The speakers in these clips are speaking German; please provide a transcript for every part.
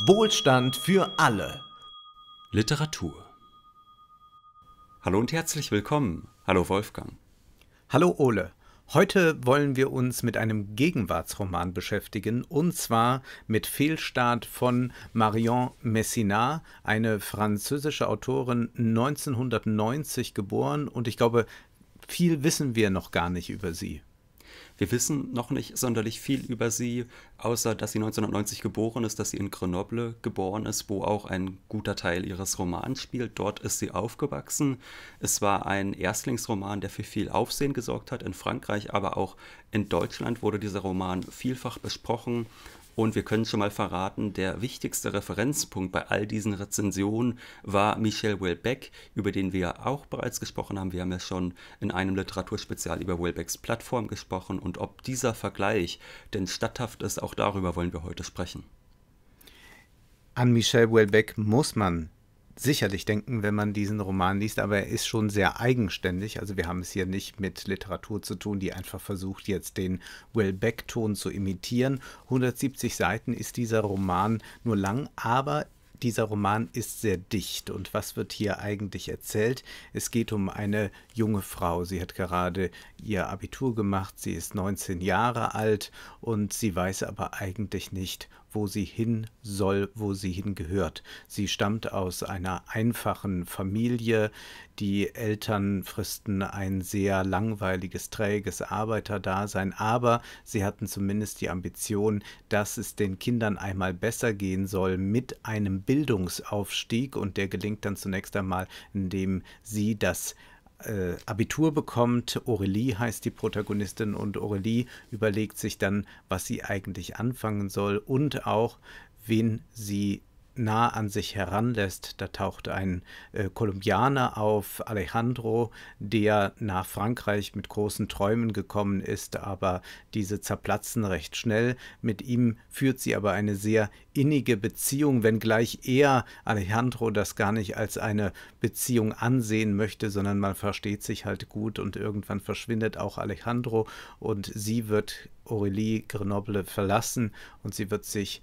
Wohlstand für alle. Literatur. Hallo und herzlich willkommen. Hallo Wolfgang. Hallo Ole. Heute wollen wir uns mit einem Gegenwartsroman beschäftigen, und zwar mit Fehlstart von Marion Messina, eine französische Autorin, 1990 geboren, und ich glaube, viel wissen wir noch gar nicht über sie. Wir wissen noch nicht sonderlich viel über sie, außer dass sie 1990 geboren ist, dass sie in Grenoble geboren ist, wo auch ein guter Teil ihres Romans spielt. Dort ist sie aufgewachsen. Es war ein Erstlingsroman, der für viel Aufsehen gesorgt hat in Frankreich, aber auch in Deutschland wurde dieser Roman vielfach besprochen. Und wir können schon mal verraten, der wichtigste Referenzpunkt bei all diesen Rezensionen war Michel Welbeck, über den wir auch bereits gesprochen haben. Wir haben ja schon in einem Literaturspezial über Welbecks Plattform gesprochen und ob dieser Vergleich denn statthaft ist, auch darüber wollen wir heute sprechen. An Michel Welbeck muss man sicherlich denken, wenn man diesen Roman liest, aber er ist schon sehr eigenständig. Also wir haben es hier nicht mit Literatur zu tun, die einfach versucht, jetzt den Wellbeck-Ton zu imitieren. 170 Seiten ist dieser Roman nur lang, aber dieser Roman ist sehr dicht. Und was wird hier eigentlich erzählt? Es geht um eine junge Frau. Sie hat gerade ihr Abitur gemacht. Sie ist 19 Jahre alt und sie weiß aber eigentlich nicht, wo sie hin soll, wo sie hingehört. Sie stammt aus einer einfachen Familie. Die Eltern fristen ein sehr langweiliges, träges Arbeiterdasein, aber sie hatten zumindest die Ambition, dass es den Kindern einmal besser gehen soll mit einem Bildungsaufstieg und der gelingt dann zunächst einmal, indem sie das äh, Abitur bekommt. Aurelie heißt die Protagonistin und Aurelie überlegt sich dann, was sie eigentlich anfangen soll und auch, wen sie nah an sich heranlässt. Da taucht ein äh, Kolumbianer auf, Alejandro, der nach Frankreich mit großen Träumen gekommen ist, aber diese zerplatzen recht schnell. Mit ihm führt sie aber eine sehr innige Beziehung, wenngleich er, Alejandro, das gar nicht als eine Beziehung ansehen möchte, sondern man versteht sich halt gut und irgendwann verschwindet auch Alejandro und sie wird Aurélie Grenoble verlassen und sie wird sich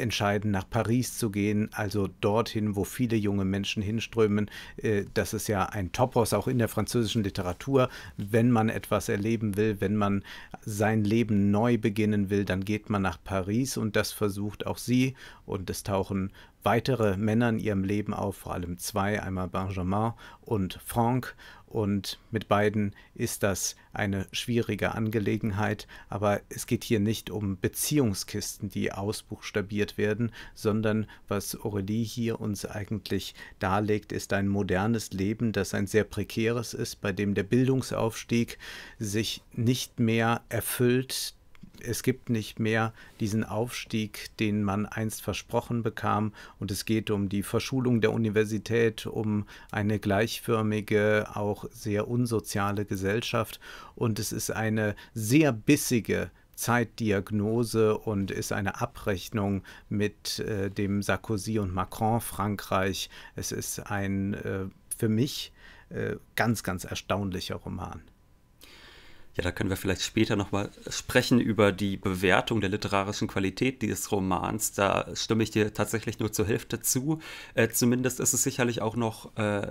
entscheiden, nach Paris zu gehen, also dorthin, wo viele junge Menschen hinströmen. Äh, das ist ja ein Topos auch in der französischen Literatur. Wenn man etwas erleben will, wenn man sein Leben neu beginnen will, dann geht man nach Paris und das versucht auch sie. Und es tauchen weitere Männer in ihrem Leben auf, vor allem zwei, einmal Benjamin und Franck und mit beiden ist das eine schwierige Angelegenheit, aber es geht hier nicht um Beziehungskisten, die ausbuchstabiert werden, sondern was Aurelie hier uns eigentlich darlegt, ist ein modernes Leben, das ein sehr prekäres ist, bei dem der Bildungsaufstieg sich nicht mehr erfüllt es gibt nicht mehr diesen Aufstieg, den man einst versprochen bekam. Und es geht um die Verschulung der Universität, um eine gleichförmige, auch sehr unsoziale Gesellschaft. Und es ist eine sehr bissige Zeitdiagnose und ist eine Abrechnung mit äh, dem Sarkozy und Macron Frankreich. Es ist ein äh, für mich äh, ganz, ganz erstaunlicher Roman. Ja, da können wir vielleicht später nochmal sprechen über die Bewertung der literarischen Qualität dieses Romans. Da stimme ich dir tatsächlich nur zur Hälfte zu. Äh, zumindest ist es sicherlich auch noch äh,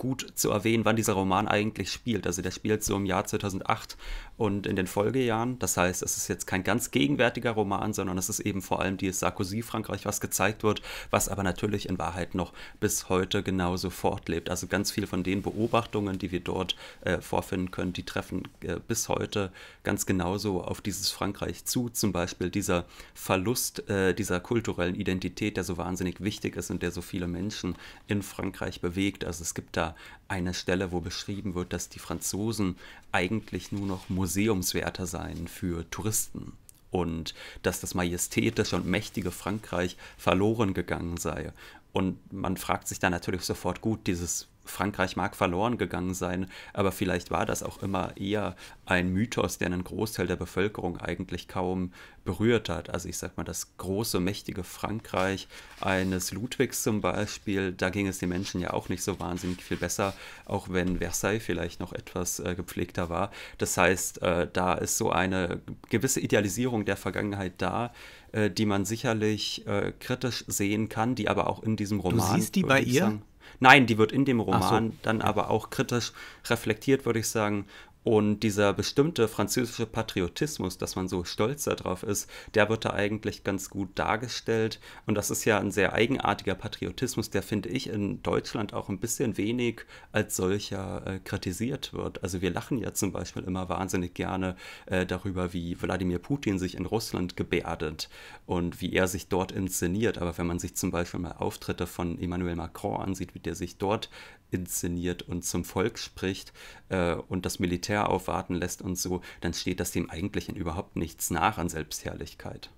gut zu erwähnen, wann dieser Roman eigentlich spielt. Also der spielt so im Jahr 2008 und in den Folgejahren. Das heißt, es ist jetzt kein ganz gegenwärtiger Roman, sondern es ist eben vor allem dieses Sarkozy-Frankreich, was gezeigt wird, was aber natürlich in Wahrheit noch bis heute genauso fortlebt. Also ganz viel von den Beobachtungen, die wir dort äh, vorfinden können, die treffen äh, bis heute ganz genauso auf dieses Frankreich zu. Zum Beispiel dieser Verlust äh, dieser kulturellen Identität, der so wahnsinnig wichtig ist und der so viele Menschen in Frankreich bewegt. Also es gibt da eine Stelle, wo beschrieben wird, dass die Franzosen eigentlich nur noch Museumswärter seien für Touristen und dass das majestätische und mächtige Frankreich verloren gegangen sei. Und man fragt sich dann natürlich sofort, gut, dieses Frankreich mag verloren gegangen sein, aber vielleicht war das auch immer eher ein Mythos, der einen Großteil der Bevölkerung eigentlich kaum berührt hat. Also ich sag mal, das große, mächtige Frankreich eines Ludwigs zum Beispiel, da ging es den Menschen ja auch nicht so wahnsinnig viel besser, auch wenn Versailles vielleicht noch etwas äh, gepflegter war. Das heißt, äh, da ist so eine gewisse Idealisierung der Vergangenheit da, äh, die man sicherlich äh, kritisch sehen kann, die aber auch in diesem Roman. Du siehst die bei ihr? Sagen, Nein, die wird in dem Roman so. dann aber auch kritisch reflektiert, würde ich sagen. Und dieser bestimmte französische Patriotismus, dass man so stolz darauf ist, der wird da eigentlich ganz gut dargestellt. Und das ist ja ein sehr eigenartiger Patriotismus, der, finde ich, in Deutschland auch ein bisschen wenig als solcher äh, kritisiert wird. Also wir lachen ja zum Beispiel immer wahnsinnig gerne äh, darüber, wie Wladimir Putin sich in Russland gebärdet und wie er sich dort inszeniert. Aber wenn man sich zum Beispiel mal Auftritte von Emmanuel Macron ansieht, wie der sich dort inszeniert und zum Volk spricht äh, und das Militär aufwarten lässt und so, dann steht das dem eigentlich in überhaupt nichts nach an Selbstherrlichkeit.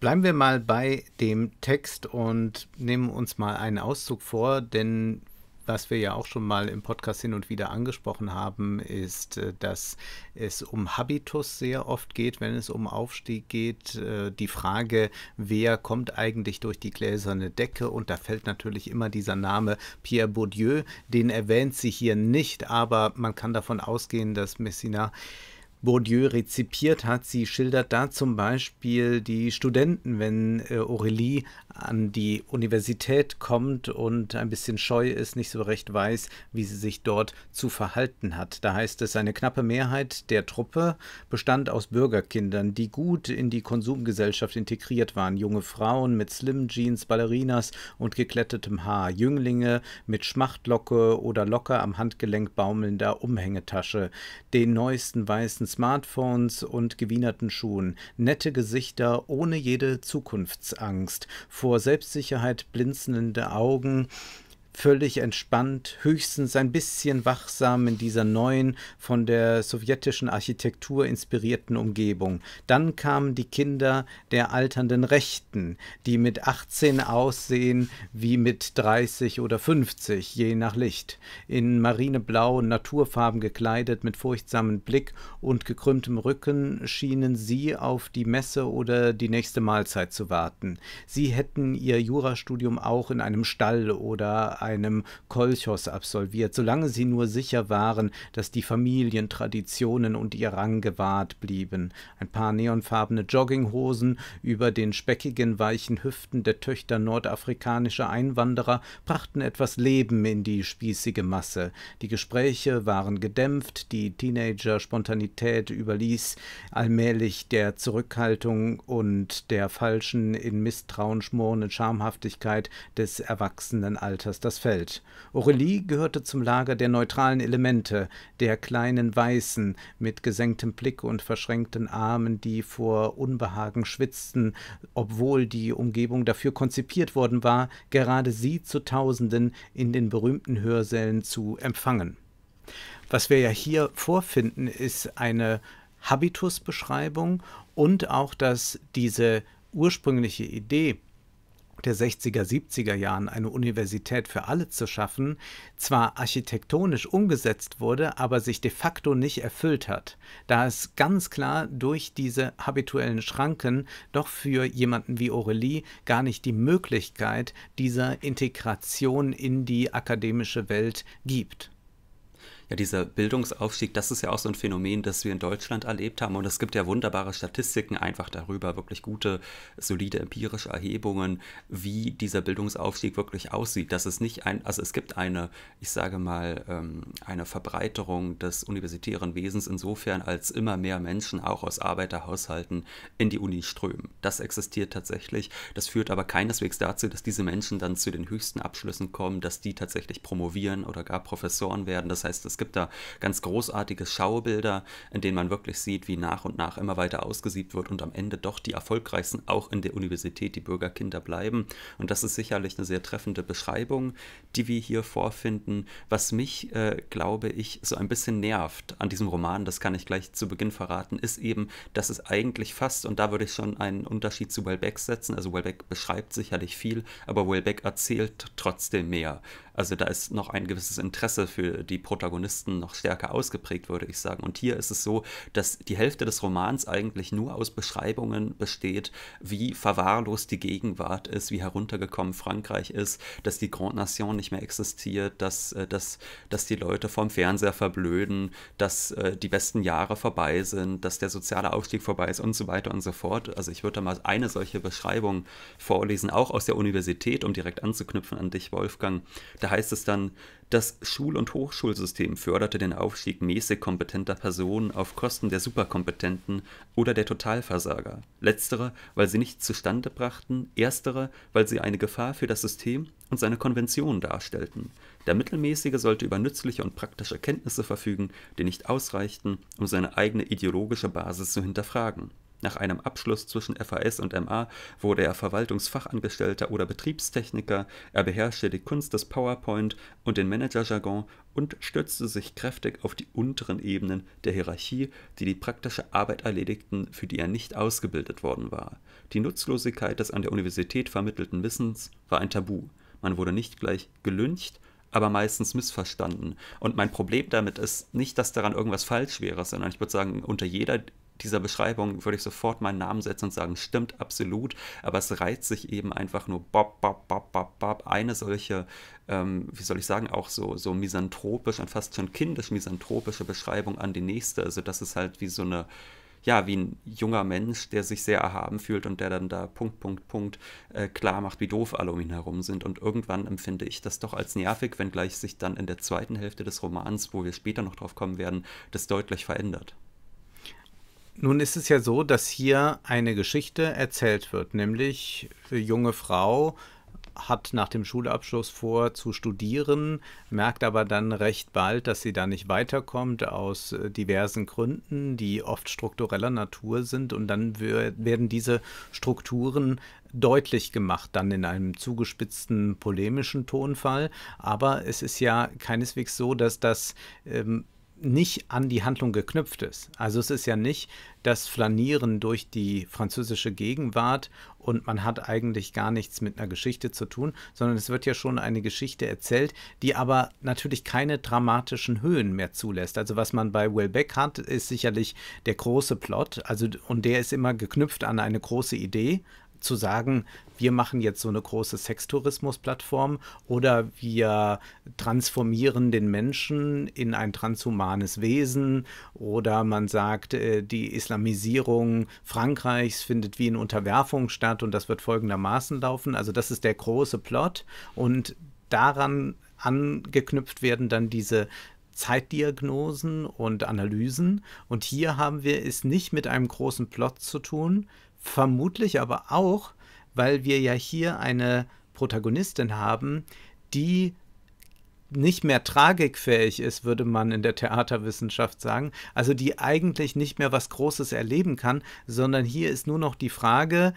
Bleiben wir mal bei dem Text und nehmen uns mal einen Auszug vor, denn was wir ja auch schon mal im Podcast hin und wieder angesprochen haben, ist, äh, dass es um Habitus sehr oft geht, wenn es um Aufstieg geht. Äh, die Frage, wer kommt eigentlich durch die gläserne Decke? Und da fällt natürlich immer dieser Name Pierre Bourdieu. Den erwähnt sie hier nicht, aber man kann davon ausgehen, dass Messina Bourdieu rezipiert hat. Sie schildert da zum Beispiel die Studenten, wenn äh, Aurélie an die Universität kommt und ein bisschen scheu ist, nicht so recht weiß, wie sie sich dort zu verhalten hat. Da heißt es, eine knappe Mehrheit der Truppe bestand aus Bürgerkindern, die gut in die Konsumgesellschaft integriert waren. Junge Frauen mit Slim Jeans, Ballerinas und geklettetem Haar, Jünglinge mit Schmachtlocke oder locker am Handgelenk baumelnder Umhängetasche, den neuesten weißen Smartphones und gewienerten Schuhen, nette Gesichter ohne jede Zukunftsangst, vor Selbstsicherheit blinzelnde Augen, völlig entspannt, höchstens ein bisschen wachsam in dieser neuen, von der sowjetischen Architektur inspirierten Umgebung. Dann kamen die Kinder der alternden Rechten, die mit 18 aussehen wie mit 30 oder 50, je nach Licht, in marineblauen Naturfarben gekleidet, mit furchtsamen Blick und gekrümmtem Rücken schienen sie auf die Messe oder die nächste Mahlzeit zu warten. Sie hätten ihr Jurastudium auch in einem Stall oder einem Kolchos absolviert, solange sie nur sicher waren, dass die Familientraditionen und ihr Rang gewahrt blieben. Ein paar neonfarbene Jogginghosen über den speckigen, weichen Hüften der Töchter nordafrikanischer Einwanderer brachten etwas Leben in die spießige Masse. Die Gespräche waren gedämpft, die Teenager Spontanität überließ allmählich der Zurückhaltung und der falschen, in Misstrauen schmorenden Schamhaftigkeit des erwachsenen Alters. Das das Feld. Aurelie gehörte zum Lager der neutralen Elemente, der kleinen Weißen, mit gesenktem Blick und verschränkten Armen, die vor Unbehagen schwitzten, obwohl die Umgebung dafür konzipiert worden war, gerade sie zu Tausenden in den berühmten Hörsälen zu empfangen. Was wir ja hier vorfinden, ist eine Habitusbeschreibung und auch, dass diese ursprüngliche Idee, der 60er, 70er Jahren eine Universität für alle zu schaffen, zwar architektonisch umgesetzt wurde, aber sich de facto nicht erfüllt hat, da es ganz klar durch diese habituellen Schranken doch für jemanden wie Aurelie gar nicht die Möglichkeit dieser Integration in die akademische Welt gibt. Ja, dieser Bildungsaufstieg, das ist ja auch so ein Phänomen, das wir in Deutschland erlebt haben. Und es gibt ja wunderbare Statistiken einfach darüber, wirklich gute, solide empirische Erhebungen, wie dieser Bildungsaufstieg wirklich aussieht. Dass es nicht ein, also es gibt eine, ich sage mal, ähm, eine Verbreiterung des universitären Wesens insofern, als immer mehr Menschen auch aus Arbeiterhaushalten in die Uni strömen. Das existiert tatsächlich. Das führt aber keineswegs dazu, dass diese Menschen dann zu den höchsten Abschlüssen kommen, dass die tatsächlich promovieren oder gar Professoren werden. Das heißt, es gibt gibt da ganz großartige Schaubilder, in denen man wirklich sieht, wie nach und nach immer weiter ausgesiebt wird und am Ende doch die erfolgreichsten auch in der Universität die Bürgerkinder bleiben. Und das ist sicherlich eine sehr treffende Beschreibung, die wir hier vorfinden. Was mich, äh, glaube ich, so ein bisschen nervt an diesem Roman, das kann ich gleich zu Beginn verraten, ist eben, dass es eigentlich fast, und da würde ich schon einen Unterschied zu Wellbeck setzen, also Wellbeck beschreibt sicherlich viel, aber Wellbeck erzählt trotzdem mehr. Also da ist noch ein gewisses Interesse für die Protagonisten noch stärker ausgeprägt, würde ich sagen. Und hier ist es so, dass die Hälfte des Romans eigentlich nur aus Beschreibungen besteht, wie verwahrlost die Gegenwart ist, wie heruntergekommen Frankreich ist, dass die Grande Nation nicht mehr existiert, dass, äh, dass, dass die Leute vom Fernseher verblöden, dass äh, die besten Jahre vorbei sind, dass der soziale Aufstieg vorbei ist und so weiter und so fort. Also ich würde da mal eine solche Beschreibung vorlesen, auch aus der Universität, um direkt anzuknüpfen an dich, Wolfgang. Da heißt es dann, das Schul- und Hochschulsystem förderte den Aufstieg mäßig kompetenter Personen auf Kosten der Superkompetenten oder der Totalversager. Letztere, weil sie nichts zustande brachten, erstere, weil sie eine Gefahr für das System und seine Konventionen darstellten. Der Mittelmäßige sollte über nützliche und praktische Kenntnisse verfügen, die nicht ausreichten, um seine eigene ideologische Basis zu hinterfragen. Nach einem Abschluss zwischen FAS und MA wurde er Verwaltungsfachangestellter oder Betriebstechniker, er beherrschte die Kunst des PowerPoint und den Managerjargon und stützte sich kräftig auf die unteren Ebenen der Hierarchie, die die praktische Arbeit erledigten, für die er nicht ausgebildet worden war. Die Nutzlosigkeit des an der Universität vermittelten Wissens war ein Tabu. Man wurde nicht gleich gelüncht, aber meistens missverstanden. Und mein Problem damit ist nicht, dass daran irgendwas falsch wäre, sondern ich würde sagen, unter jeder dieser Beschreibung würde ich sofort meinen Namen setzen und sagen, stimmt absolut, aber es reiht sich eben einfach nur bop, bop, bop, bop, bop, eine solche, ähm, wie soll ich sagen, auch so, so misanthropisch und fast schon kindisch misanthropische Beschreibung an die nächste. Also das ist halt wie so eine, ja, wie ein junger Mensch, der sich sehr erhaben fühlt und der dann da Punkt, Punkt, Punkt äh, klar macht, wie doof alle um ihn herum sind. Und irgendwann empfinde ich das doch als nervig, wenngleich sich dann in der zweiten Hälfte des Romans, wo wir später noch drauf kommen werden, das deutlich verändert. Nun ist es ja so, dass hier eine Geschichte erzählt wird, nämlich eine junge Frau hat nach dem Schulabschluss vor zu studieren, merkt aber dann recht bald, dass sie da nicht weiterkommt aus äh, diversen Gründen, die oft struktureller Natur sind und dann werden diese Strukturen deutlich gemacht, dann in einem zugespitzten polemischen Tonfall. Aber es ist ja keineswegs so, dass das ähm, nicht an die Handlung geknüpft ist. Also es ist ja nicht das Flanieren durch die französische Gegenwart und man hat eigentlich gar nichts mit einer Geschichte zu tun, sondern es wird ja schon eine Geschichte erzählt, die aber natürlich keine dramatischen Höhen mehr zulässt. Also was man bei Welbeck hat, ist sicherlich der große Plot, also und der ist immer geknüpft an eine große Idee, zu sagen, wir machen jetzt so eine große Sextourismus-Plattform oder wir transformieren den Menschen in ein transhumanes Wesen oder man sagt, äh, die Islamisierung Frankreichs findet wie in Unterwerfung statt und das wird folgendermaßen laufen. Also das ist der große Plot und daran angeknüpft werden dann diese Zeitdiagnosen und Analysen. Und hier haben wir es nicht mit einem großen Plot zu tun, Vermutlich aber auch, weil wir ja hier eine Protagonistin haben, die nicht mehr tragikfähig ist, würde man in der Theaterwissenschaft sagen. Also die eigentlich nicht mehr was Großes erleben kann, sondern hier ist nur noch die Frage,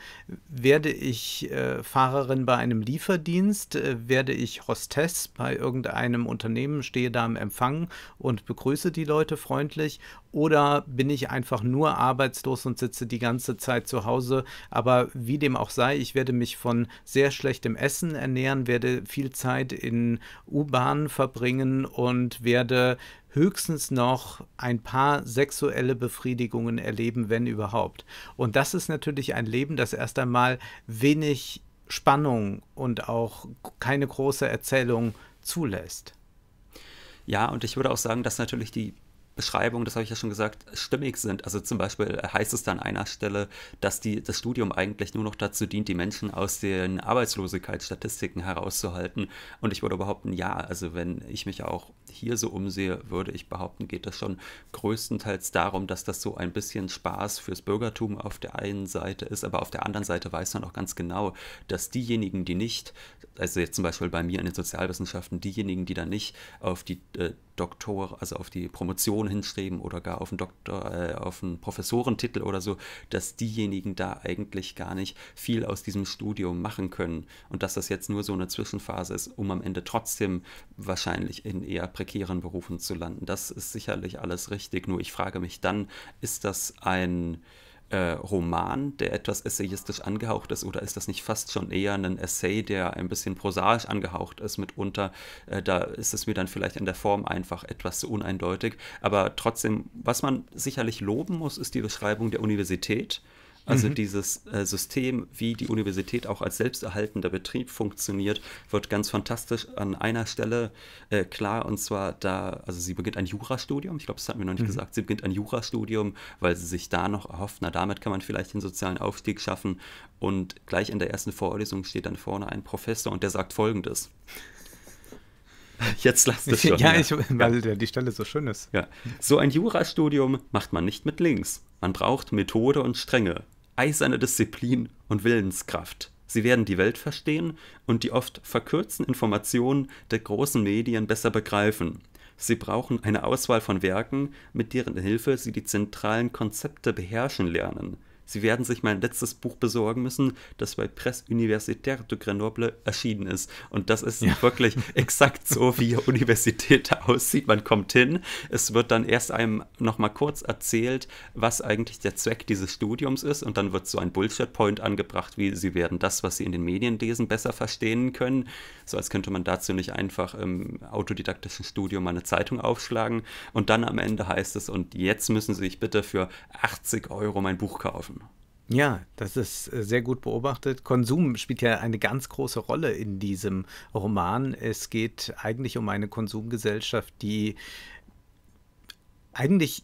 werde ich äh, Fahrerin bei einem Lieferdienst, äh, werde ich Hostess bei irgendeinem Unternehmen, stehe da im Empfang und begrüße die Leute freundlich oder bin ich einfach nur arbeitslos und sitze die ganze Zeit zu Hause? Aber wie dem auch sei, ich werde mich von sehr schlechtem Essen ernähren, werde viel Zeit in U-Bahnen verbringen und werde höchstens noch ein paar sexuelle Befriedigungen erleben, wenn überhaupt. Und das ist natürlich ein Leben, das erst einmal wenig Spannung und auch keine große Erzählung zulässt. Ja, und ich würde auch sagen, dass natürlich die Beschreibung, das habe ich ja schon gesagt, stimmig sind. Also zum Beispiel heißt es da an einer Stelle, dass die, das Studium eigentlich nur noch dazu dient, die Menschen aus den Arbeitslosigkeitsstatistiken herauszuhalten. Und ich würde behaupten, ja, also wenn ich mich auch hier so umsehe, würde ich behaupten, geht es schon größtenteils darum, dass das so ein bisschen Spaß fürs Bürgertum auf der einen Seite ist, aber auf der anderen Seite weiß man auch ganz genau, dass diejenigen, die nicht, also jetzt zum Beispiel bei mir in den Sozialwissenschaften, diejenigen, die da nicht auf die äh, Doktor, also auf die Promotion hinstreben oder gar auf einen Doktor, äh, auf einen Professorentitel oder so, dass diejenigen da eigentlich gar nicht viel aus diesem Studium machen können und dass das jetzt nur so eine Zwischenphase ist, um am Ende trotzdem wahrscheinlich in eher prekären prekären Berufen zu landen. Das ist sicherlich alles richtig, nur ich frage mich dann, ist das ein äh, Roman, der etwas essayistisch angehaucht ist, oder ist das nicht fast schon eher ein Essay, der ein bisschen prosaisch angehaucht ist mitunter? Äh, da ist es mir dann vielleicht in der Form einfach etwas zu uneindeutig. Aber trotzdem, was man sicherlich loben muss, ist die Beschreibung der Universität. Also mhm. dieses äh, System, wie die Universität auch als selbsterhaltender Betrieb funktioniert, wird ganz fantastisch an einer Stelle äh, klar. Und zwar da, also sie beginnt ein Jurastudium. Ich glaube, das hatten wir noch nicht mhm. gesagt. Sie beginnt ein Jurastudium, weil sie sich da noch erhofft, na, damit kann man vielleicht den sozialen Aufstieg schaffen. Und gleich in der ersten Vorlesung steht dann vorne ein Professor und der sagt Folgendes. Jetzt lass es schon. Ja, ich, weil ja. die Stelle so schön ist. Ja. So ein Jurastudium macht man nicht mit links. Man braucht Methode und Strenge eiserne Disziplin und Willenskraft. Sie werden die Welt verstehen und die oft verkürzten Informationen der großen Medien besser begreifen. Sie brauchen eine Auswahl von Werken, mit deren Hilfe sie die zentralen Konzepte beherrschen lernen. Sie werden sich mein letztes Buch besorgen müssen, das bei Presse Universitaire de Grenoble erschienen ist. Und das ist ja. wirklich exakt so, wie Universität aussieht. Man kommt hin, es wird dann erst einem nochmal kurz erzählt, was eigentlich der Zweck dieses Studiums ist. Und dann wird so ein Bullshit-Point angebracht, wie Sie werden das, was Sie in den Medien lesen, besser verstehen können. So als könnte man dazu nicht einfach im autodidaktischen Studium mal eine Zeitung aufschlagen. Und dann am Ende heißt es, und jetzt müssen Sie sich bitte für 80 Euro mein Buch kaufen. Ja, das ist äh, sehr gut beobachtet. Konsum spielt ja eine ganz große Rolle in diesem Roman. Es geht eigentlich um eine Konsumgesellschaft, die eigentlich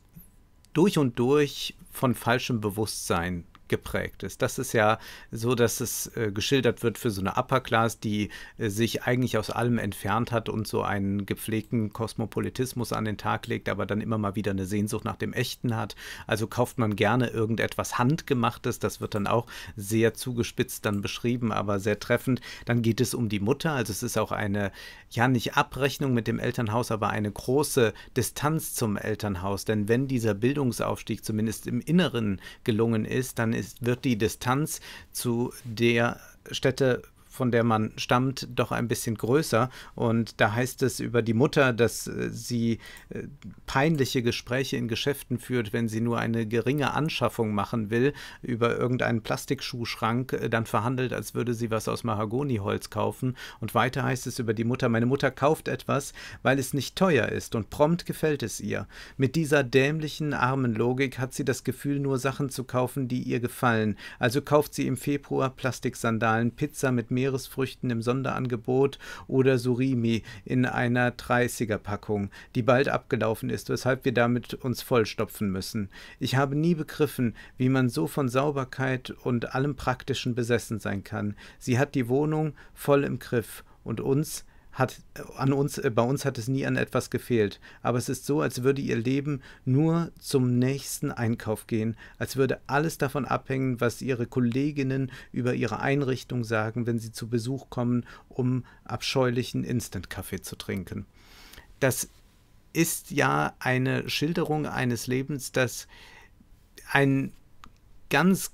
durch und durch von falschem Bewusstsein geprägt ist. Das ist ja so, dass es äh, geschildert wird für so eine Upper Class, die äh, sich eigentlich aus allem entfernt hat und so einen gepflegten Kosmopolitismus an den Tag legt, aber dann immer mal wieder eine Sehnsucht nach dem Echten hat. Also kauft man gerne irgendetwas Handgemachtes, das wird dann auch sehr zugespitzt dann beschrieben, aber sehr treffend. Dann geht es um die Mutter, also es ist auch eine, ja nicht Abrechnung mit dem Elternhaus, aber eine große Distanz zum Elternhaus, denn wenn dieser Bildungsaufstieg zumindest im Inneren gelungen ist, dann ist ist, wird die Distanz zu der Stätte von der man stammt, doch ein bisschen größer. Und da heißt es über die Mutter, dass äh, sie äh, peinliche Gespräche in Geschäften führt, wenn sie nur eine geringe Anschaffung machen will, über irgendeinen Plastikschuhschrank äh, dann verhandelt, als würde sie was aus Mahagoniholz kaufen. Und weiter heißt es über die Mutter, meine Mutter kauft etwas, weil es nicht teuer ist und prompt gefällt es ihr. Mit dieser dämlichen armen Logik hat sie das Gefühl, nur Sachen zu kaufen, die ihr gefallen. Also kauft sie im Februar Plastiksandalen, Pizza mit mehr Meeresfrüchten im Sonderangebot oder Surimi in einer 30er-Packung, die bald abgelaufen ist, weshalb wir damit uns vollstopfen müssen. Ich habe nie begriffen, wie man so von Sauberkeit und allem Praktischen besessen sein kann. Sie hat die Wohnung voll im Griff und uns hat an uns, äh, bei uns hat es nie an etwas gefehlt. Aber es ist so, als würde ihr Leben nur zum nächsten Einkauf gehen, als würde alles davon abhängen, was ihre Kolleginnen über ihre Einrichtung sagen, wenn sie zu Besuch kommen, um abscheulichen Instant-Kaffee zu trinken. Das ist ja eine Schilderung eines Lebens, das ein ganz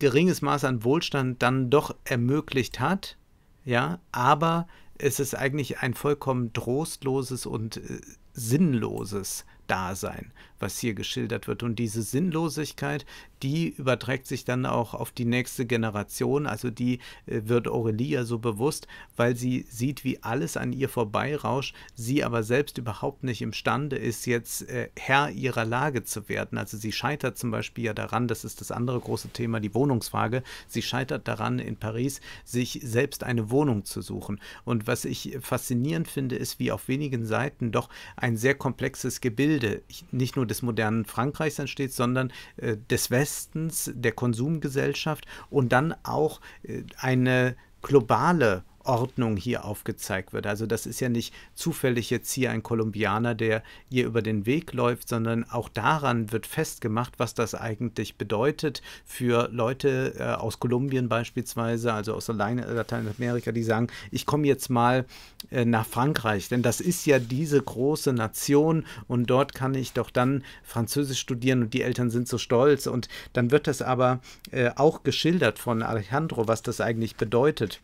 geringes Maß an Wohlstand dann doch ermöglicht hat, ja, aber es ist eigentlich ein vollkommen trostloses und äh, sinnloses Dasein was hier geschildert wird. Und diese Sinnlosigkeit, die überträgt sich dann auch auf die nächste Generation. Also die äh, wird Aurelia so bewusst, weil sie sieht, wie alles an ihr vorbeirauscht, sie aber selbst überhaupt nicht imstande ist, jetzt äh, Herr ihrer Lage zu werden. Also sie scheitert zum Beispiel ja daran, das ist das andere große Thema, die Wohnungsfrage, sie scheitert daran in Paris, sich selbst eine Wohnung zu suchen. Und was ich faszinierend finde, ist, wie auf wenigen Seiten doch ein sehr komplexes Gebilde, nicht nur des modernen Frankreichs entsteht, sondern äh, des Westens, der Konsumgesellschaft und dann auch äh, eine globale Ordnung hier aufgezeigt wird. Also das ist ja nicht zufällig jetzt hier ein Kolumbianer, der ihr über den Weg läuft, sondern auch daran wird festgemacht, was das eigentlich bedeutet für Leute äh, aus Kolumbien beispielsweise, also aus Lateinamerika, die sagen, ich komme jetzt mal äh, nach Frankreich, denn das ist ja diese große Nation und dort kann ich doch dann Französisch studieren und die Eltern sind so stolz und dann wird das aber äh, auch geschildert von Alejandro, was das eigentlich bedeutet.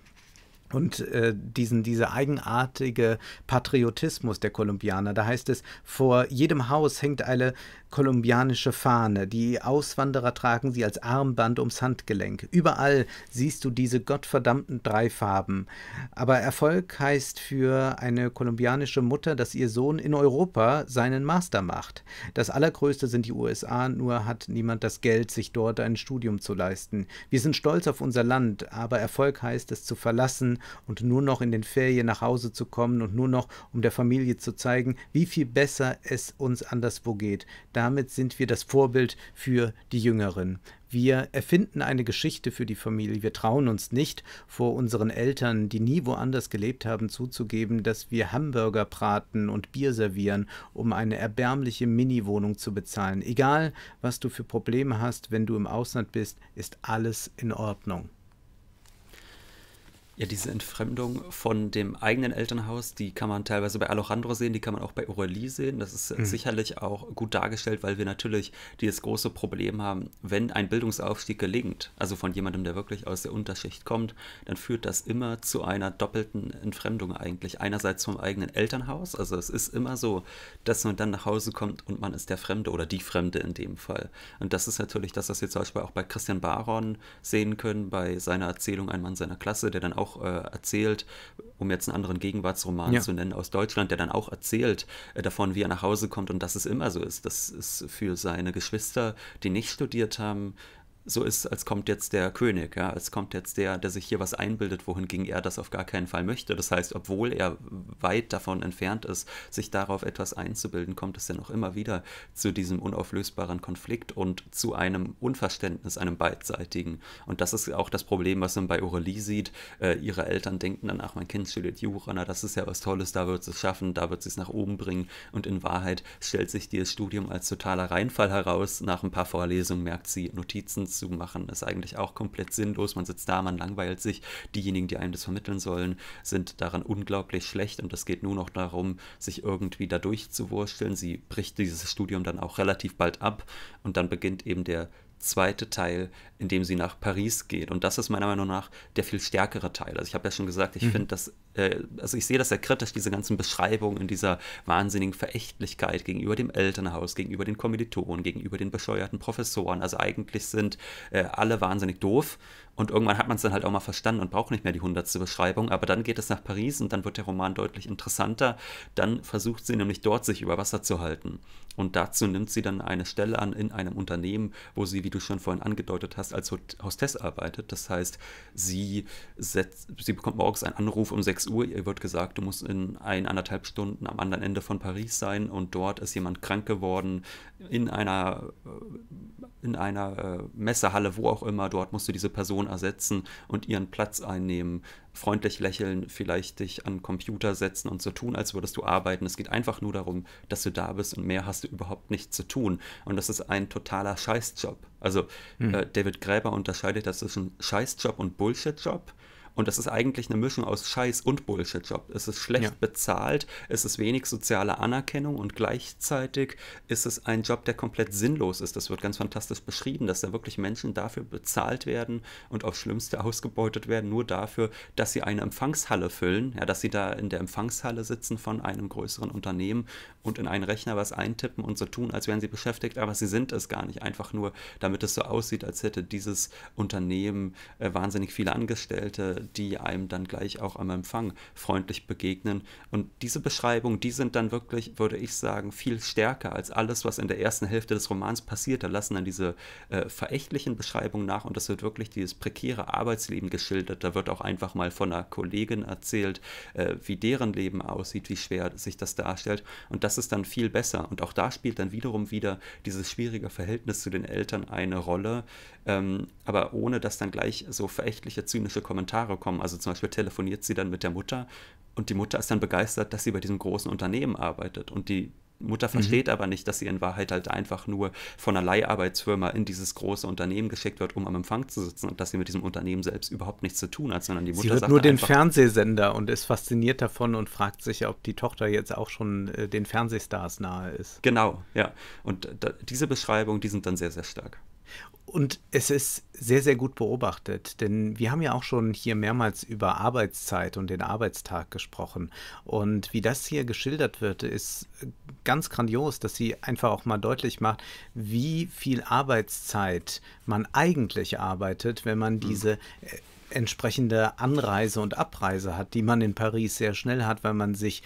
Und äh, diesen, diese eigenartige Patriotismus der Kolumbianer, da heißt es, vor jedem Haus hängt eine kolumbianische Fahne. Die Auswanderer tragen sie als Armband ums Handgelenk. Überall siehst du diese gottverdammten drei Farben. Aber Erfolg heißt für eine kolumbianische Mutter, dass ihr Sohn in Europa seinen Master macht. Das Allergrößte sind die USA, nur hat niemand das Geld, sich dort ein Studium zu leisten. Wir sind stolz auf unser Land, aber Erfolg heißt es zu verlassen, und nur noch in den Ferien nach Hause zu kommen und nur noch, um der Familie zu zeigen, wie viel besser es uns anderswo geht. Damit sind wir das Vorbild für die Jüngeren. Wir erfinden eine Geschichte für die Familie. Wir trauen uns nicht, vor unseren Eltern, die nie woanders gelebt haben, zuzugeben, dass wir Hamburger braten und Bier servieren, um eine erbärmliche Mini-Wohnung zu bezahlen. Egal, was du für Probleme hast, wenn du im Ausland bist, ist alles in Ordnung. Ja, diese Entfremdung von dem eigenen Elternhaus, die kann man teilweise bei Alejandro sehen, die kann man auch bei Aurelie sehen. Das ist mhm. sicherlich auch gut dargestellt, weil wir natürlich dieses große Problem haben, wenn ein Bildungsaufstieg gelingt, also von jemandem, der wirklich aus der Unterschicht kommt, dann führt das immer zu einer doppelten Entfremdung eigentlich. Einerseits vom eigenen Elternhaus, also es ist immer so, dass man dann nach Hause kommt und man ist der Fremde oder die Fremde in dem Fall. Und das ist natürlich das, was wir zum Beispiel auch bei Christian Baron sehen können, bei seiner Erzählung Ein Mann seiner Klasse, der dann auch auch äh, erzählt, um jetzt einen anderen Gegenwartsroman ja. zu nennen aus Deutschland, der dann auch erzählt äh, davon, wie er nach Hause kommt und dass es immer so ist, dass es für seine Geschwister, die nicht studiert haben, so ist, als kommt jetzt der König, ja, als kommt jetzt der, der sich hier was einbildet, wohingegen er das auf gar keinen Fall möchte. Das heißt, obwohl er weit davon entfernt ist, sich darauf etwas einzubilden, kommt es dann auch immer wieder zu diesem unauflösbaren Konflikt und zu einem Unverständnis, einem beidseitigen. Und das ist auch das Problem, was man bei Aurelie sieht. Äh, ihre Eltern denken dann, ach, mein Kind studiert Jura, na, das ist ja was Tolles, da wird es schaffen, da wird sie es nach oben bringen. Und in Wahrheit stellt sich dieses Studium als totaler Reinfall heraus. Nach ein paar Vorlesungen merkt sie, Notizen zu machen, ist eigentlich auch komplett sinnlos. Man sitzt da, man langweilt sich. Diejenigen, die einem das vermitteln sollen, sind daran unglaublich schlecht und es geht nur noch darum, sich irgendwie dadurch zu wursteln. Sie bricht dieses Studium dann auch relativ bald ab und dann beginnt eben der zweite Teil, in dem sie nach Paris geht. Und das ist meiner Meinung nach der viel stärkere Teil. Also ich habe ja schon gesagt, ich mhm. finde, das äh, also ich sehe das sehr kritisch, diese ganzen Beschreibungen in dieser wahnsinnigen Verächtlichkeit gegenüber dem Elternhaus, gegenüber den Kommilitonen, gegenüber den bescheuerten Professoren. Also eigentlich sind äh, alle wahnsinnig doof und irgendwann hat man es dann halt auch mal verstanden und braucht nicht mehr die hundertste Beschreibung. Aber dann geht es nach Paris und dann wird der Roman deutlich interessanter. Dann versucht sie nämlich dort, sich über Wasser zu halten. Und dazu nimmt sie dann eine Stelle an in einem Unternehmen, wo sie, wie du schon vorhin angedeutet hast, als Hostess arbeitet. Das heißt, sie, setzt, sie bekommt morgens einen Anruf um 6 Uhr. Ihr wird gesagt, du musst in ein, anderthalb Stunden am anderen Ende von Paris sein. Und dort ist jemand krank geworden in einer, äh, in einer äh, Messehalle, wo auch immer. Dort musst du diese Person Person ersetzen und ihren Platz einnehmen, freundlich lächeln, vielleicht dich an den Computer setzen und so tun, als würdest du arbeiten. Es geht einfach nur darum, dass du da bist und mehr hast du überhaupt nicht zu tun. Und das ist ein totaler Scheißjob. Also hm. äh, David Gräber unterscheidet das zwischen Scheißjob und Bullshitjob. Und das ist eigentlich eine Mischung aus Scheiß und Bullshit-Job. Es ist schlecht ja. bezahlt, es ist wenig soziale Anerkennung und gleichzeitig ist es ein Job, der komplett sinnlos ist. Das wird ganz fantastisch beschrieben, dass da wirklich Menschen dafür bezahlt werden und aufs Schlimmste ausgebeutet werden, nur dafür, dass sie eine Empfangshalle füllen, ja, dass sie da in der Empfangshalle sitzen von einem größeren Unternehmen und in einen Rechner was eintippen und so tun, als wären sie beschäftigt, aber sie sind es gar nicht. Einfach nur, damit es so aussieht, als hätte dieses Unternehmen äh, wahnsinnig viele Angestellte, die einem dann gleich auch am Empfang freundlich begegnen. Und diese Beschreibungen, die sind dann wirklich, würde ich sagen, viel stärker als alles, was in der ersten Hälfte des Romans passiert. Da lassen dann diese äh, verächtlichen Beschreibungen nach und das wird wirklich dieses prekäre Arbeitsleben geschildert. Da wird auch einfach mal von einer Kollegin erzählt, äh, wie deren Leben aussieht, wie schwer sich das darstellt. Und das ist dann viel besser. Und auch da spielt dann wiederum wieder dieses schwierige Verhältnis zu den Eltern eine Rolle, ähm, aber ohne dass dann gleich so verächtliche, zynische Kommentare kommen. Also zum Beispiel telefoniert sie dann mit der Mutter und die Mutter ist dann begeistert, dass sie bei diesem großen Unternehmen arbeitet und die Mutter mhm. versteht mhm. aber nicht, dass sie in Wahrheit halt einfach nur von einer Leiharbeitsfirma in dieses große Unternehmen geschickt wird, um am Empfang zu sitzen und dass sie mit diesem Unternehmen selbst überhaupt nichts zu tun hat, sondern die Mutter sie hört nur den Fernsehsender und ist fasziniert davon und fragt sich, ob die Tochter jetzt auch schon äh, den Fernsehstars nahe ist. Genau, ja. Und äh, da, diese Beschreibungen, die sind dann sehr, sehr stark. Und es ist sehr, sehr gut beobachtet, denn wir haben ja auch schon hier mehrmals über Arbeitszeit und den Arbeitstag gesprochen. Und wie das hier geschildert wird, ist ganz grandios, dass sie einfach auch mal deutlich macht, wie viel Arbeitszeit man eigentlich arbeitet, wenn man mhm. diese äh, entsprechende Anreise und Abreise hat, die man in Paris sehr schnell hat, weil man sich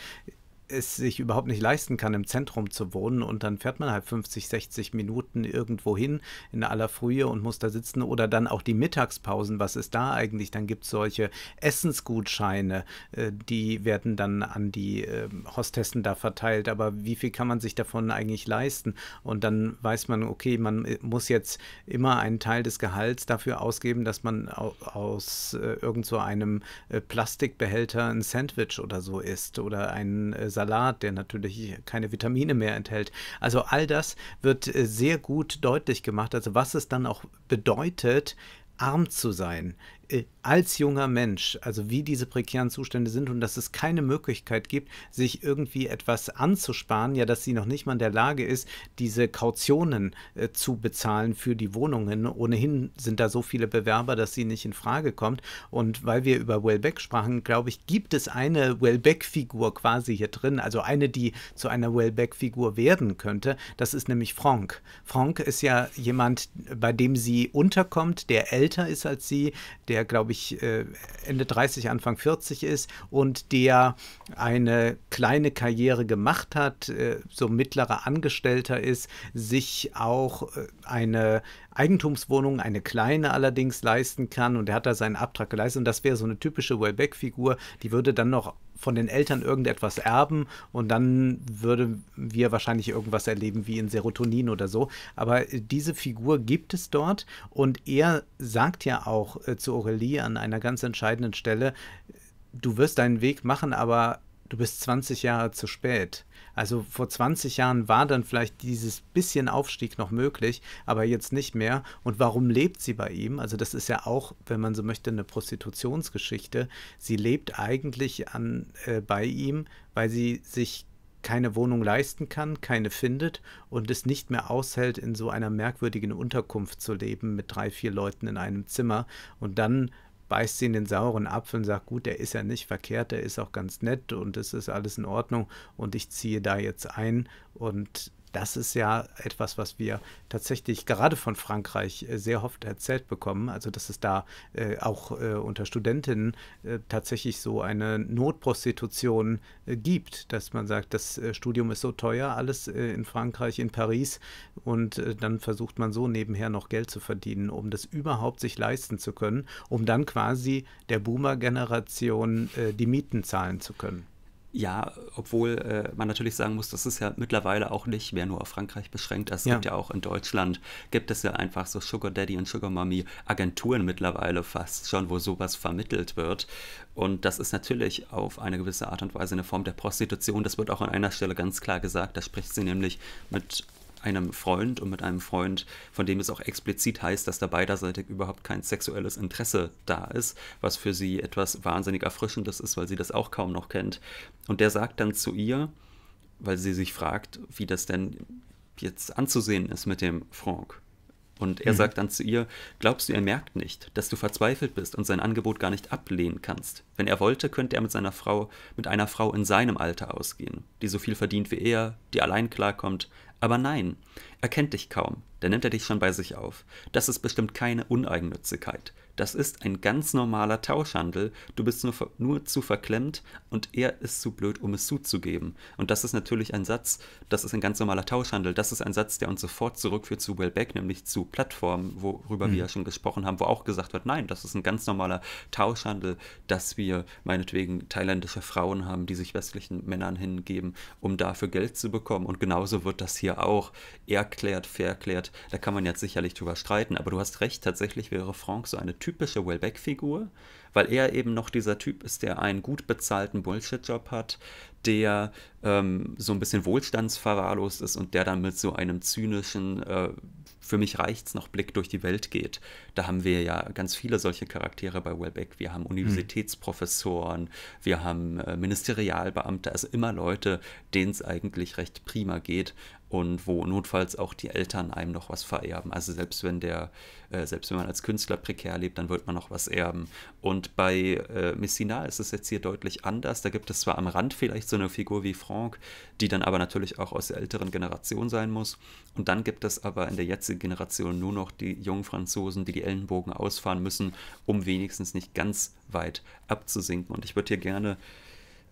es sich überhaupt nicht leisten kann, im Zentrum zu wohnen und dann fährt man halt 50, 60 Minuten irgendwo hin in aller Frühe und muss da sitzen oder dann auch die Mittagspausen, was ist da eigentlich? Dann gibt es solche Essensgutscheine, äh, die werden dann an die ähm, Hostessen da verteilt, aber wie viel kann man sich davon eigentlich leisten? Und dann weiß man, okay, man äh, muss jetzt immer einen Teil des Gehalts dafür ausgeben, dass man aus äh, irgend so einem äh, Plastikbehälter ein Sandwich oder so isst oder einen äh, Salat, der natürlich keine Vitamine mehr enthält. Also all das wird äh, sehr gut deutlich gemacht, also was es dann auch bedeutet, arm zu sein äh, als junger Mensch, also wie diese prekären Zustände sind und dass es keine Möglichkeit gibt, sich irgendwie etwas anzusparen, ja, dass sie noch nicht mal in der Lage ist, diese Kautionen äh, zu bezahlen für die Wohnungen. Ohnehin sind da so viele Bewerber, dass sie nicht in Frage kommt. Und weil wir über Wellbeck sprachen, glaube ich, gibt es eine Wellbeck-Figur quasi hier drin, also eine, die zu einer Wellbeck-Figur werden könnte. Das ist nämlich Frank. Frank ist ja jemand, bei dem sie unterkommt, der älter ist als sie, der der, glaube ich, äh, Ende 30, Anfang 40 ist und der eine kleine Karriere gemacht hat, äh, so mittlerer Angestellter ist, sich auch äh, eine Eigentumswohnung, eine kleine allerdings, leisten kann. Und er hat da seinen Abtrag geleistet. Und das wäre so eine typische Wellbeck-Figur, die würde dann noch von den Eltern irgendetwas erben und dann würden wir wahrscheinlich irgendwas erleben wie in Serotonin oder so. Aber äh, diese Figur gibt es dort und er sagt ja auch äh, zu Aurelie an einer ganz entscheidenden Stelle, du wirst deinen Weg machen, aber du bist 20 Jahre zu spät. Also vor 20 Jahren war dann vielleicht dieses bisschen Aufstieg noch möglich, aber jetzt nicht mehr. Und warum lebt sie bei ihm? Also das ist ja auch, wenn man so möchte, eine Prostitutionsgeschichte. Sie lebt eigentlich an, äh, bei ihm, weil sie sich keine Wohnung leisten kann, keine findet und es nicht mehr aushält, in so einer merkwürdigen Unterkunft zu leben mit drei, vier Leuten in einem Zimmer. Und dann beißt sie in den sauren Apfel und sagt, gut, der ist ja nicht verkehrt, der ist auch ganz nett und es ist alles in Ordnung und ich ziehe da jetzt ein und das ist ja etwas, was wir tatsächlich gerade von Frankreich äh, sehr oft erzählt bekommen. Also, dass es da äh, auch äh, unter Studentinnen äh, tatsächlich so eine Notprostitution äh, gibt, dass man sagt, das äh, Studium ist so teuer, alles in Frankreich, in Paris, und dann versucht man so nebenher noch Geld zu verdienen, um das überhaupt sich leisten zu können, um dann quasi der Boomer-Generation die Mieten zahlen zu können ja, obwohl äh, man natürlich sagen muss, das ist ja mittlerweile auch nicht mehr nur auf Frankreich beschränkt. Es ja. gibt ja auch in Deutschland, gibt es ja einfach so Sugar Daddy und Sugar Mommy Agenturen mittlerweile fast schon, wo sowas vermittelt wird. Und das ist natürlich auf eine gewisse Art und Weise eine Form der Prostitution. Das wird auch an einer Stelle ganz klar gesagt. Da spricht sie nämlich mit einem Freund und mit einem Freund, von dem es auch explizit heißt, dass da beiderseitig überhaupt kein sexuelles Interesse da ist, was für sie etwas wahnsinnig Erfrischendes ist, weil sie das auch kaum noch kennt. Und der sagt dann zu ihr, weil sie sich fragt, wie das denn jetzt anzusehen ist mit dem Franck. Und er mhm. sagt dann zu ihr, glaubst du, er merkt nicht, dass du verzweifelt bist und sein Angebot gar nicht ablehnen kannst? Wenn er wollte, könnte er mit seiner Frau, mit einer Frau in seinem Alter ausgehen, die so viel verdient wie er, die allein klarkommt, aber nein, er kennt dich kaum, da nimmt er dich schon bei sich auf. Das ist bestimmt keine Uneigennützigkeit. Das ist ein ganz normaler Tauschhandel. Du bist nur, nur zu verklemmt und er ist zu blöd, um es zuzugeben. Und das ist natürlich ein Satz, das ist ein ganz normaler Tauschhandel. Das ist ein Satz, der uns sofort zurückführt zu Wellback, nämlich zu Plattformen, worüber mhm. wir ja schon gesprochen haben, wo auch gesagt wird, nein, das ist ein ganz normaler Tauschhandel, dass wir meinetwegen thailändische Frauen haben, die sich westlichen Männern hingeben, um dafür Geld zu bekommen. Und genauso wird das hier auch erklärt, verklärt. Da kann man jetzt sicherlich drüber streiten. Aber du hast recht, tatsächlich wäre Franck so eine typische Wellbeck-Figur, weil er eben noch dieser Typ ist, der einen gut bezahlten Bullshit-Job hat, der ähm, so ein bisschen wohlstandsverwahrlost ist und der dann mit so einem zynischen, äh, für mich reicht's noch Blick durch die Welt geht. Da haben wir ja ganz viele solche Charaktere bei Wellbeck. Wir haben Universitätsprofessoren, mhm. wir haben äh, Ministerialbeamte, also immer Leute, denen es eigentlich recht prima geht, und wo notfalls auch die Eltern einem noch was vererben. Also selbst wenn der, äh, selbst wenn man als Künstler prekär lebt, dann wird man noch was erben. Und bei äh, Messina ist es jetzt hier deutlich anders. Da gibt es zwar am Rand vielleicht so eine Figur wie Franck, die dann aber natürlich auch aus der älteren Generation sein muss. Und dann gibt es aber in der jetzigen Generation nur noch die jungen Franzosen, die die Ellenbogen ausfahren müssen, um wenigstens nicht ganz weit abzusinken. Und ich würde hier gerne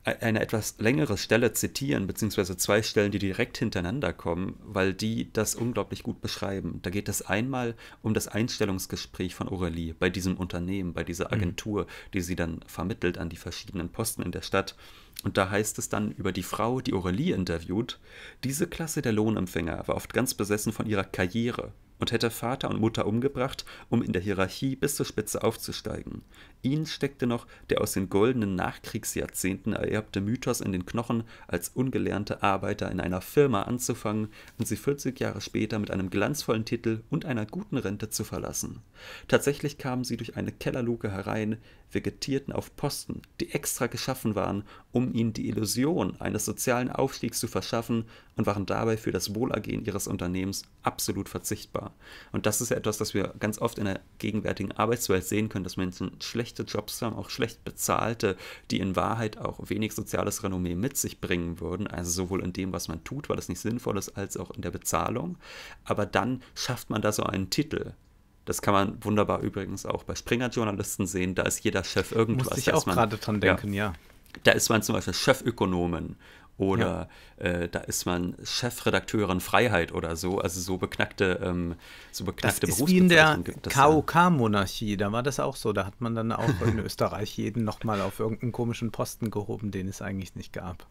E-, eine etwas längere Stelle zitieren, beziehungsweise zwei Stellen, die direkt hintereinander kommen, weil die das unglaublich gut beschreiben. Da geht es einmal um das Einstellungsgespräch von Aurelie bei diesem Unternehmen, bei dieser mhm. Agentur, die sie dann vermittelt an die verschiedenen Posten in der Stadt. Und da heißt es dann über die Frau, die Aurelie interviewt, diese Klasse der Lohnempfänger war oft ganz besessen von ihrer Karriere, und hätte Vater und Mutter umgebracht, um in der Hierarchie bis zur Spitze aufzusteigen. Ihnen steckte noch der aus den goldenen Nachkriegsjahrzehnten ererbte Mythos in den Knochen, als ungelernte Arbeiter in einer Firma anzufangen und sie 40 Jahre später mit einem glanzvollen Titel und einer guten Rente zu verlassen. Tatsächlich kamen sie durch eine Kellerluke herein, vegetierten auf Posten, die extra geschaffen waren, um ihnen die Illusion eines sozialen Aufstiegs zu verschaffen und waren dabei für das Wohlergehen ihres Unternehmens absolut verzichtbar. Und das ist ja etwas, das wir ganz oft in der gegenwärtigen Arbeitswelt sehen können, dass Menschen schlechte Jobs haben, auch schlecht bezahlte, die in Wahrheit auch wenig soziales Renommee mit sich bringen würden, also sowohl in dem, was man tut, weil es nicht sinnvoll ist, als auch in der Bezahlung. Aber dann schafft man da so einen Titel, das kann man wunderbar übrigens auch bei Springer-Journalisten sehen. Da ist jeder Chef irgendwas. Muss ich auch gerade dran denken, ja. ja. Da ist man zum Beispiel Chefökonomen oder ja. äh, da ist man Chefredakteurin Freiheit oder so, also so beknackte, ähm, so beknackte das ist wie in der KOK-Monarchie, da war das auch so, da hat man dann auch in Österreich jeden nochmal auf irgendeinen komischen Posten gehoben, den es eigentlich nicht gab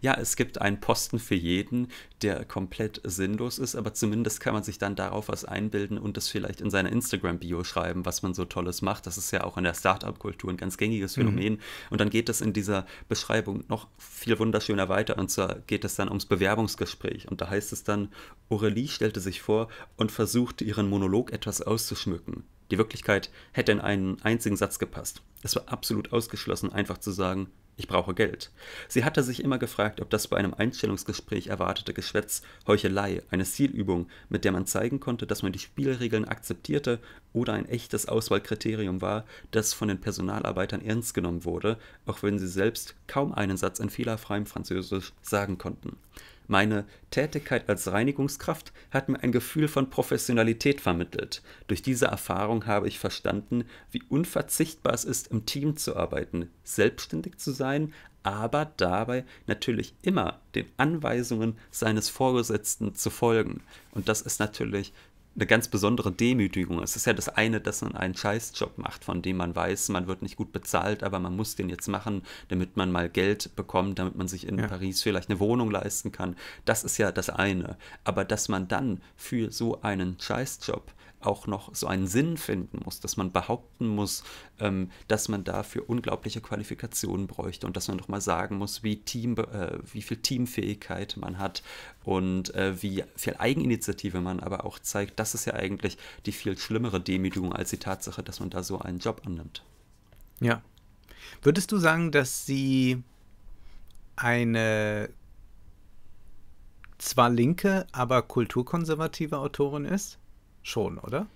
ja, es gibt einen Posten für jeden, der komplett sinnlos ist, aber zumindest kann man sich dann darauf was einbilden und das vielleicht in seiner Instagram-Bio schreiben, was man so Tolles macht. Das ist ja auch in der Startup-Kultur ein ganz gängiges mhm. Phänomen. Mhm. Und dann geht es in dieser Beschreibung noch viel wunderschöner weiter und zwar geht es dann ums Bewerbungsgespräch. Und da heißt es dann, Aurelie stellte sich vor und versuchte ihren Monolog etwas auszuschmücken. Die Wirklichkeit hätte in einen einzigen Satz gepasst. Es war absolut ausgeschlossen, einfach zu sagen, ich brauche Geld. Sie hatte sich immer gefragt, ob das bei einem Einstellungsgespräch erwartete Geschwätz Heuchelei, eine Zielübung, mit der man zeigen konnte, dass man die Spielregeln akzeptierte oder ein echtes Auswahlkriterium war, das von den Personalarbeitern ernst genommen wurde, auch wenn sie selbst kaum einen Satz in fehlerfreiem Französisch sagen konnten. Meine Tätigkeit als Reinigungskraft hat mir ein Gefühl von Professionalität vermittelt. Durch diese Erfahrung habe ich verstanden, wie unverzichtbar es ist, im Team zu arbeiten, selbstständig zu sein, aber dabei natürlich immer den Anweisungen seines Vorgesetzten zu folgen. Und das ist natürlich eine ganz besondere Demütigung. Es ist ja das eine, dass man einen Scheißjob macht, von dem man weiß, man wird nicht gut bezahlt, aber man muss den jetzt machen, damit man mal Geld bekommt, damit man sich in ja. Paris vielleicht eine Wohnung leisten kann. Das ist ja das eine. Aber dass man dann für so einen Scheißjob auch noch so einen Sinn finden muss, dass man behaupten muss, ähm, dass man dafür unglaubliche Qualifikationen bräuchte und dass man doch mal sagen muss, wie, Team, äh, wie viel Teamfähigkeit man hat und äh, wie viel Eigeninitiative man aber auch zeigt. Das ist ja eigentlich die viel schlimmere Demütigung als die Tatsache, dass man da so einen Job annimmt. Ja. Würdest du sagen, dass sie eine zwar linke, aber kulturkonservative Autorin ist? schon, oder?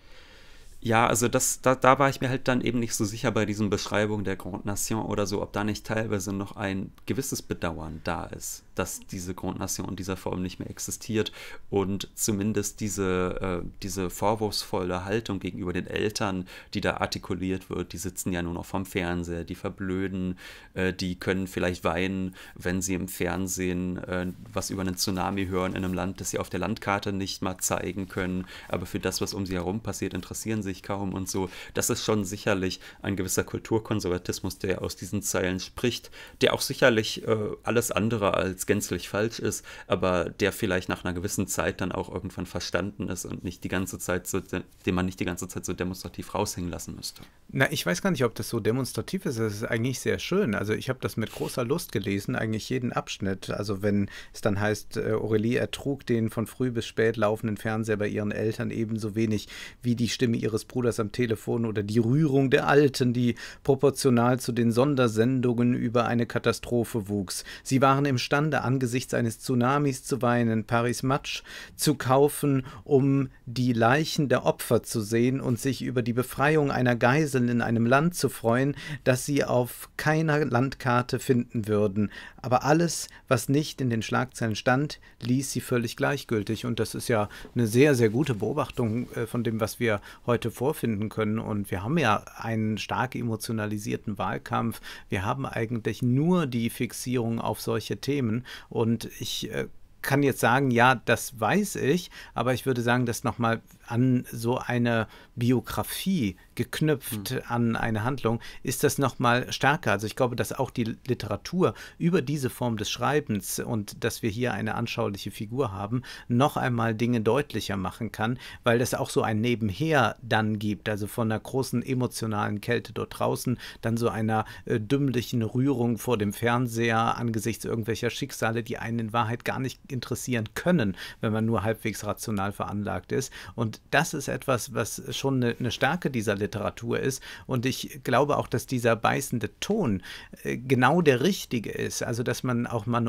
Ja, also das, da, da war ich mir halt dann eben nicht so sicher bei diesen Beschreibungen der Grande Nation oder so, ob da nicht teilweise noch ein gewisses Bedauern da ist dass diese Grundnation in dieser Form nicht mehr existiert und zumindest diese, äh, diese vorwurfsvolle Haltung gegenüber den Eltern, die da artikuliert wird, die sitzen ja nur noch vom Fernseher, die verblöden, äh, die können vielleicht weinen, wenn sie im Fernsehen äh, was über einen Tsunami hören in einem Land, das sie auf der Landkarte nicht mal zeigen können, aber für das, was um sie herum passiert, interessieren sich kaum und so. Das ist schon sicherlich ein gewisser Kulturkonservatismus, der aus diesen Zeilen spricht, der auch sicherlich äh, alles andere als gänzlich falsch ist, aber der vielleicht nach einer gewissen Zeit dann auch irgendwann verstanden ist und nicht die ganze Zeit so, den man nicht die ganze Zeit so demonstrativ raushängen lassen müsste. Na, ich weiß gar nicht, ob das so demonstrativ ist. Das ist eigentlich sehr schön. Also ich habe das mit großer Lust gelesen, eigentlich jeden Abschnitt. Also wenn es dann heißt, äh, Aurelie ertrug den von früh bis spät laufenden Fernseher bei ihren Eltern ebenso wenig wie die Stimme ihres Bruders am Telefon oder die Rührung der Alten, die proportional zu den Sondersendungen über eine Katastrophe wuchs. Sie waren imstande, Propaganda angesichts eines Tsunamis zu weinen, Paris Match zu kaufen, um die Leichen der Opfer zu sehen und sich über die Befreiung einer Geisel in einem Land zu freuen, das sie auf keiner Landkarte finden würden. Aber alles, was nicht in den Schlagzeilen stand, ließ sie völlig gleichgültig. Und das ist ja eine sehr, sehr gute Beobachtung äh, von dem, was wir heute vorfinden können. Und wir haben ja einen stark emotionalisierten Wahlkampf. Wir haben eigentlich nur die Fixierung auf solche Themen und ich äh, kann jetzt sagen, ja, das weiß ich, aber ich würde sagen, das nochmal an so eine Biografie geknüpft, mhm. an eine Handlung, ist das nochmal stärker. Also ich glaube, dass auch die Literatur über diese Form des Schreibens und dass wir hier eine anschauliche Figur haben, noch einmal Dinge deutlicher machen kann, weil das auch so ein Nebenher dann gibt, also von einer großen emotionalen Kälte dort draußen, dann so einer äh, dümmlichen Rührung vor dem Fernseher angesichts irgendwelcher Schicksale, die einen in Wahrheit gar nicht interessieren können, wenn man nur halbwegs rational veranlagt ist. Und das ist etwas, was schon eine, eine Stärke dieser Literatur ist. Und ich glaube auch, dass dieser beißende Ton äh, genau der richtige ist. Also, dass man auch mal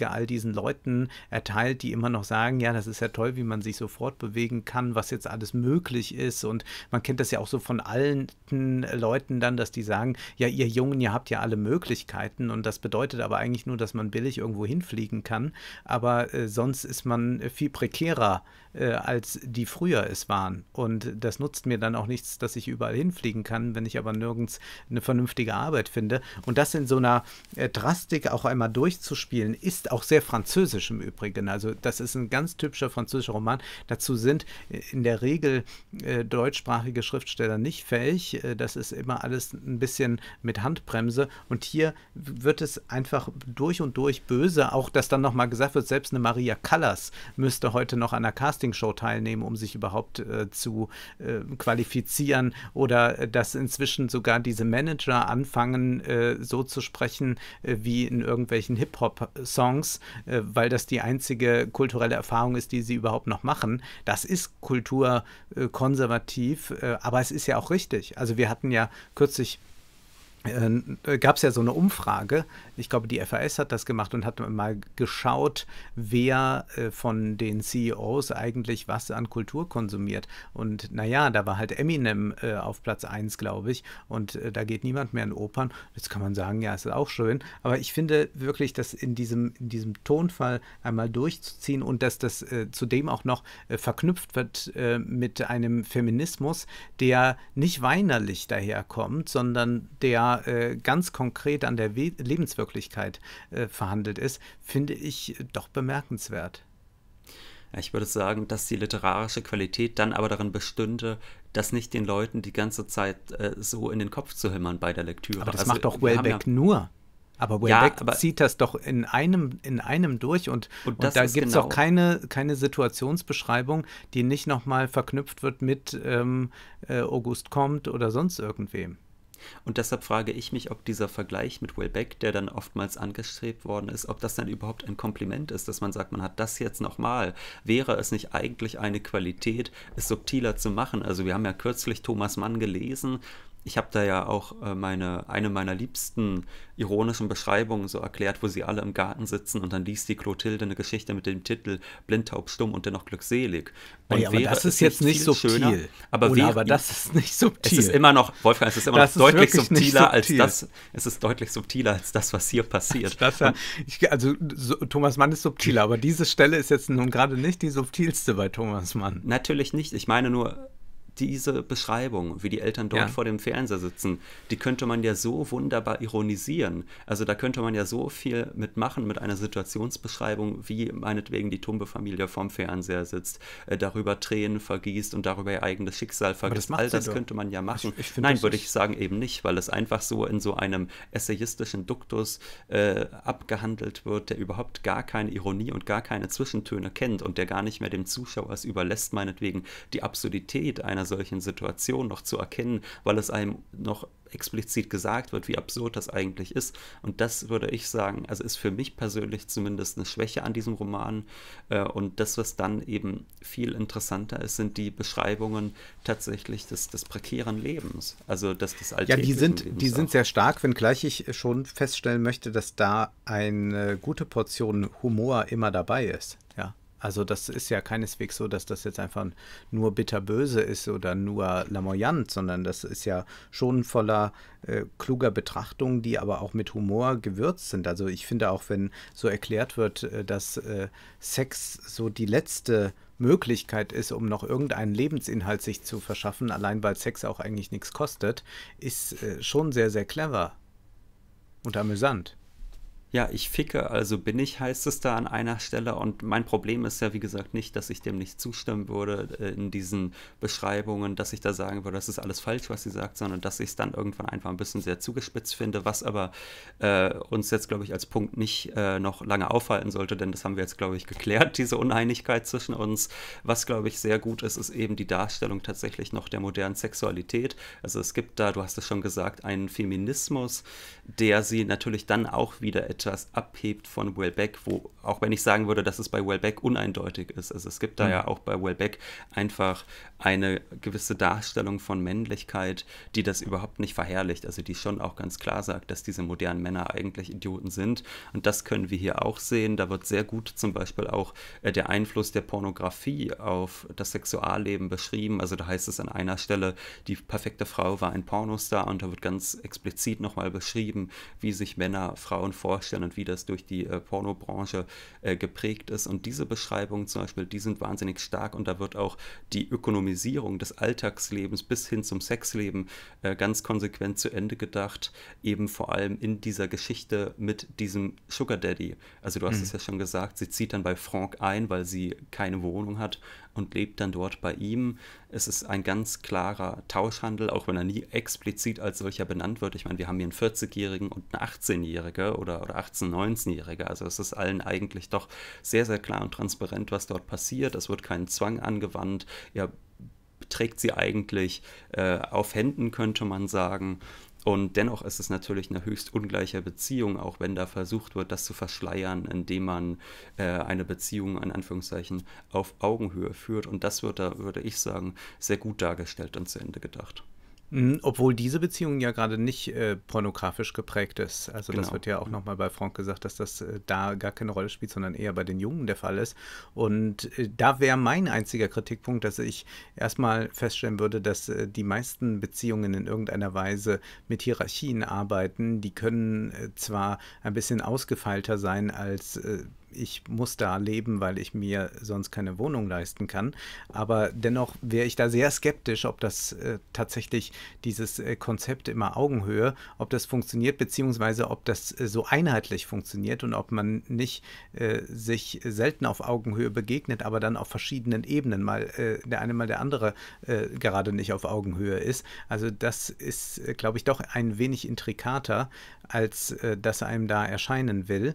all diesen Leuten erteilt, die immer noch sagen, ja, das ist ja toll, wie man sich so fortbewegen kann, was jetzt alles möglich ist. Und man kennt das ja auch so von allen Leuten dann, dass die sagen, ja, ihr Jungen, ihr habt ja alle Möglichkeiten. Und das bedeutet aber eigentlich nur, dass man billig irgendwo hinfliegen kann. Aber aber äh, sonst ist man äh, viel prekärer, äh, als die früher es waren. Und das nutzt mir dann auch nichts, dass ich überall hinfliegen kann, wenn ich aber nirgends eine vernünftige Arbeit finde. Und das in so einer äh, Drastik auch einmal durchzuspielen, ist auch sehr französisch im Übrigen. Also das ist ein ganz typischer französischer Roman. Dazu sind äh, in der Regel äh, deutschsprachige Schriftsteller nicht fähig. das ist immer alles ein bisschen mit Handbremse. Und hier wird es einfach durch und durch böse, auch dass dann nochmal gesagt wird, selbst selbst eine Maria Callas müsste heute noch an einer Castingshow teilnehmen, um sich überhaupt äh, zu äh, qualifizieren. Oder äh, dass inzwischen sogar diese Manager anfangen, äh, so zu sprechen äh, wie in irgendwelchen Hip-Hop-Songs, äh, weil das die einzige kulturelle Erfahrung ist, die sie überhaupt noch machen. Das ist Kultur konservativ, aber es ist ja auch richtig. Also wir hatten ja kürzlich gab es ja so eine Umfrage, ich glaube, die FAS hat das gemacht und hat mal geschaut, wer äh, von den CEOs eigentlich was an Kultur konsumiert. Und naja, da war halt Eminem äh, auf Platz 1, glaube ich. Und äh, da geht niemand mehr in Opern. Jetzt kann man sagen, ja, ist auch schön. Aber ich finde wirklich, dass in diesem, in diesem Tonfall einmal durchzuziehen und dass das äh, zudem auch noch äh, verknüpft wird äh, mit einem Feminismus, der nicht weinerlich daherkommt, sondern der ganz konkret an der We Lebenswirklichkeit Wirklichkeit äh, verhandelt ist, finde ich doch bemerkenswert. Ich würde sagen, dass die literarische Qualität dann aber darin bestünde, das nicht den Leuten die ganze Zeit äh, so in den Kopf zu hämmern bei der Lektüre. Aber das also, macht doch Wellbeck ja nur. Aber Wellbeck ja, zieht das doch in einem, in einem durch und, und, und da gibt es genau. auch keine, keine Situationsbeschreibung, die nicht nochmal verknüpft wird mit ähm, äh, August kommt oder sonst irgendwem. Und deshalb frage ich mich, ob dieser Vergleich mit Wellbeck, der dann oftmals angestrebt worden ist, ob das dann überhaupt ein Kompliment ist, dass man sagt, man hat das jetzt nochmal. Wäre es nicht eigentlich eine Qualität, es subtiler zu machen? Also wir haben ja kürzlich Thomas Mann gelesen, ich habe da ja auch äh, meine, eine meiner liebsten ironischen Beschreibungen so erklärt, wo sie alle im Garten sitzen und dann liest die Clotilde eine Geschichte mit dem Titel Blind, taub, stumm und dennoch glückselig. Oh und Ey, aber das ist jetzt nicht subtil. Schöner, aber, Oder, aber das ist nicht subtil. Es ist immer noch, Wolfgang, es ist immer das noch ist deutlich subtiler subtil. als das. Es ist deutlich subtiler als das, was hier passiert. Das, ja, ich, also so, Thomas Mann ist subtiler, aber diese Stelle ist jetzt nun gerade nicht die subtilste bei Thomas Mann. Natürlich nicht. Ich meine nur, diese Beschreibung, wie die Eltern dort ja. vor dem Fernseher sitzen, die könnte man ja so wunderbar ironisieren. Also da könnte man ja so viel mitmachen mit einer Situationsbeschreibung, wie meinetwegen die tumbe Familie vorm Fernseher sitzt, äh, darüber Tränen vergießt und darüber ihr eigenes Schicksal vergisst. Das All das doch. könnte man ja machen. Ich, ich Nein, würde ich sagen eben nicht, weil es einfach so in so einem essayistischen Duktus äh, abgehandelt wird, der überhaupt gar keine Ironie und gar keine Zwischentöne kennt und der gar nicht mehr dem Zuschauer es überlässt, meinetwegen die Absurdität einer solchen Situation noch zu erkennen, weil es einem noch explizit gesagt wird, wie absurd das eigentlich ist. Und das würde ich sagen, also ist für mich persönlich zumindest eine Schwäche an diesem Roman. Äh, und das, was dann eben viel interessanter ist, sind die Beschreibungen tatsächlich des, des prekären Lebens. Also dass das alltägliche Ja, die sind, die sind sehr stark, wenngleich ich schon feststellen möchte, dass da eine gute Portion Humor immer dabei ist. Also das ist ja keineswegs so, dass das jetzt einfach nur bitterböse ist oder nur lamoyant, sondern das ist ja schon voller äh, kluger Betrachtungen, die aber auch mit Humor gewürzt sind. Also ich finde auch, wenn so erklärt wird, äh, dass äh, Sex so die letzte Möglichkeit ist, um noch irgendeinen Lebensinhalt sich zu verschaffen, allein weil Sex auch eigentlich nichts kostet, ist äh, schon sehr, sehr clever und amüsant. Ja, ich ficke, also bin ich, heißt es da an einer Stelle. Und mein Problem ist ja, wie gesagt, nicht, dass ich dem nicht zustimmen würde äh, in diesen Beschreibungen, dass ich da sagen würde, das ist alles falsch, was sie sagt, sondern dass ich es dann irgendwann einfach ein bisschen sehr zugespitzt finde, was aber äh, uns jetzt, glaube ich, als Punkt nicht äh, noch lange aufhalten sollte, denn das haben wir jetzt, glaube ich, geklärt, diese Uneinigkeit zwischen uns. Was, glaube ich, sehr gut ist, ist eben die Darstellung tatsächlich noch der modernen Sexualität. Also es gibt da, du hast es schon gesagt, einen Feminismus, der sie natürlich dann auch wieder Pitchers abhebt von Wellbeck, wo, auch wenn ich sagen würde, dass es bei Wellbeck uneindeutig ist. Also es gibt da mhm. ja auch bei Wellbeck einfach eine gewisse Darstellung von Männlichkeit, die das überhaupt nicht verherrlicht, also die schon auch ganz klar sagt, dass diese modernen Männer eigentlich Idioten sind. Und das können wir hier auch sehen. Da wird sehr gut zum Beispiel auch äh, der Einfluss der Pornografie auf das Sexualleben beschrieben. Also da heißt es an einer Stelle, die perfekte Frau war ein Pornostar und da wird ganz explizit nochmal beschrieben, wie sich Männer Frauen vorstellen und wie das durch die äh, Pornobranche äh, geprägt ist. Und diese Beschreibungen zum Beispiel, die sind wahnsinnig stark und da wird auch die Ökonomie Ökonomisierung des Alltagslebens bis hin zum Sexleben äh, ganz konsequent zu Ende gedacht, eben vor allem in dieser Geschichte mit diesem Sugar Daddy. Also du hast mhm. es ja schon gesagt, sie zieht dann bei Frank ein, weil sie keine Wohnung hat, und lebt dann dort bei ihm. Es ist ein ganz klarer Tauschhandel, auch wenn er nie explizit als solcher benannt wird. Ich meine, wir haben hier einen 40-Jährigen und einen 18 jährigen oder, oder 18-, 19 jährigen Also es ist allen eigentlich doch sehr, sehr klar und transparent, was dort passiert. Es wird kein Zwang angewandt. Er trägt sie eigentlich äh, auf Händen, könnte man sagen. Und dennoch ist es natürlich eine höchst ungleiche Beziehung, auch wenn da versucht wird, das zu verschleiern, indem man äh, eine Beziehung in Anführungszeichen auf Augenhöhe führt. Und das wird da, würde ich sagen, sehr gut dargestellt und zu Ende gedacht. Hm, obwohl diese Beziehung ja gerade nicht äh, pornografisch geprägt ist. Also genau. das wird ja auch mhm. nochmal bei Frank gesagt, dass das äh, da gar keine Rolle spielt, sondern eher bei den Jungen der Fall ist. Und äh, da wäre mein einziger Kritikpunkt, dass ich erstmal feststellen würde, dass äh, die meisten Beziehungen in irgendeiner Weise mit Hierarchien arbeiten. Die können äh, zwar ein bisschen ausgefeilter sein als äh, ich muss da leben, weil ich mir sonst keine Wohnung leisten kann. Aber dennoch wäre ich da sehr skeptisch, ob das äh, tatsächlich dieses äh, Konzept immer Augenhöhe, ob das funktioniert, beziehungsweise ob das äh, so einheitlich funktioniert und ob man nicht äh, sich selten auf Augenhöhe begegnet, aber dann auf verschiedenen Ebenen, mal äh, der eine, mal der andere äh, gerade nicht auf Augenhöhe ist. Also das ist, glaube ich, doch ein wenig intrikater, als dass einem da erscheinen will.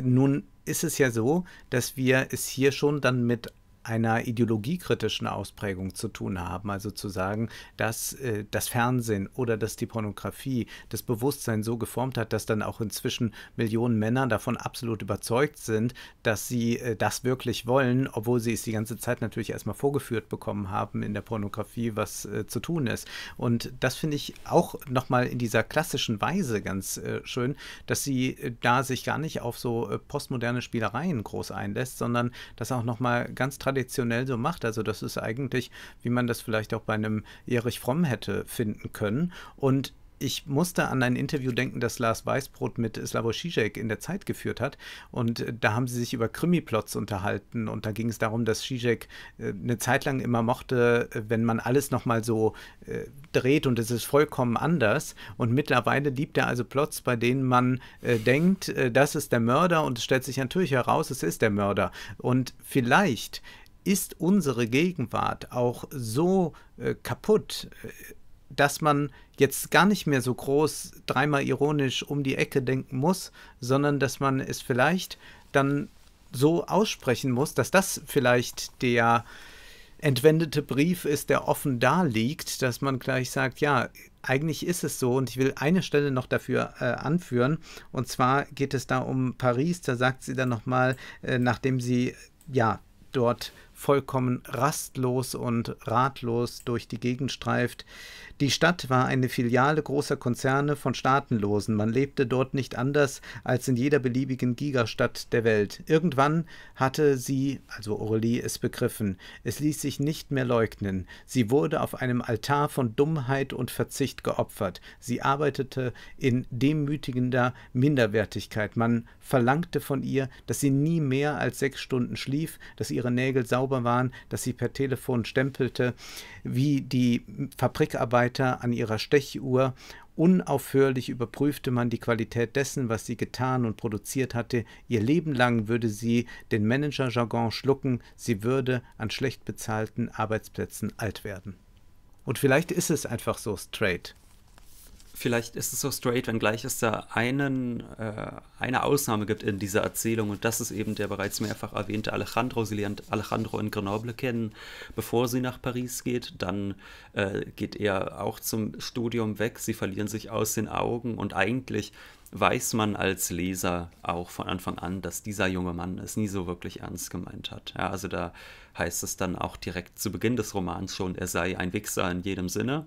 Nun ist es ja so, dass wir es hier schon dann mit einer ideologiekritischen Ausprägung zu tun haben. Also zu sagen, dass äh, das Fernsehen oder dass die Pornografie das Bewusstsein so geformt hat, dass dann auch inzwischen Millionen Männer davon absolut überzeugt sind, dass sie äh, das wirklich wollen, obwohl sie es die ganze Zeit natürlich erstmal vorgeführt bekommen haben in der Pornografie, was äh, zu tun ist. Und das finde ich auch nochmal in dieser klassischen Weise ganz äh, schön, dass sie äh, da sich gar nicht auf so äh, postmoderne Spielereien groß einlässt, sondern das auch nochmal ganz transparent traditionell so macht. Also das ist eigentlich, wie man das vielleicht auch bei einem Erich Fromm hätte finden können. Und ich musste an ein Interview denken, das Lars Weißbrot mit Slavoj Žižek in der Zeit geführt hat. Und äh, da haben sie sich über Krimiplots unterhalten. Und da ging es darum, dass Žižek äh, eine Zeit lang immer mochte, äh, wenn man alles nochmal so dreht und es ist vollkommen anders. Und mittlerweile liebt er also Plots, bei denen man denkt, das ist der Mörder. Und es stellt sich natürlich heraus, es ist der Mörder. Und vielleicht ist unsere Gegenwart auch so kaputt, dass man jetzt gar nicht mehr so groß dreimal ironisch um die Ecke denken muss, sondern dass man es vielleicht dann so aussprechen muss, dass das vielleicht der entwendete Brief ist, der offen da liegt, dass man gleich sagt, ja, eigentlich ist es so und ich will eine Stelle noch dafür äh, anführen und zwar geht es da um Paris, da sagt sie dann nochmal, äh, nachdem sie ja dort vollkommen rastlos und ratlos durch die Gegend streift. Die Stadt war eine Filiale großer Konzerne von Staatenlosen. Man lebte dort nicht anders als in jeder beliebigen Gigastadt der Welt. Irgendwann hatte sie, also Aurelie, es begriffen. Es ließ sich nicht mehr leugnen. Sie wurde auf einem Altar von Dummheit und Verzicht geopfert. Sie arbeitete in demütigender Minderwertigkeit. Man verlangte von ihr, dass sie nie mehr als sechs Stunden schlief, dass ihre Nägel sauber waren, dass sie per Telefon stempelte, wie die Fabrikarbeiter weiter an ihrer Stechuhr. Unaufhörlich überprüfte man die Qualität dessen, was sie getan und produziert hatte. Ihr Leben lang würde sie den Managerjargon schlucken. Sie würde an schlecht bezahlten Arbeitsplätzen alt werden. Und vielleicht ist es einfach so straight vielleicht ist es so straight, wenngleich es da einen, äh, eine Ausnahme gibt in dieser Erzählung und das ist eben der bereits mehrfach erwähnte Alejandro. Sie lernt Alejandro in Grenoble kennen, bevor sie nach Paris geht. Dann äh, geht er auch zum Studium weg. Sie verlieren sich aus den Augen und eigentlich weiß man als Leser auch von Anfang an, dass dieser junge Mann es nie so wirklich ernst gemeint hat. Ja, also da heißt es dann auch direkt zu Beginn des Romans schon, er sei ein Wichser in jedem Sinne.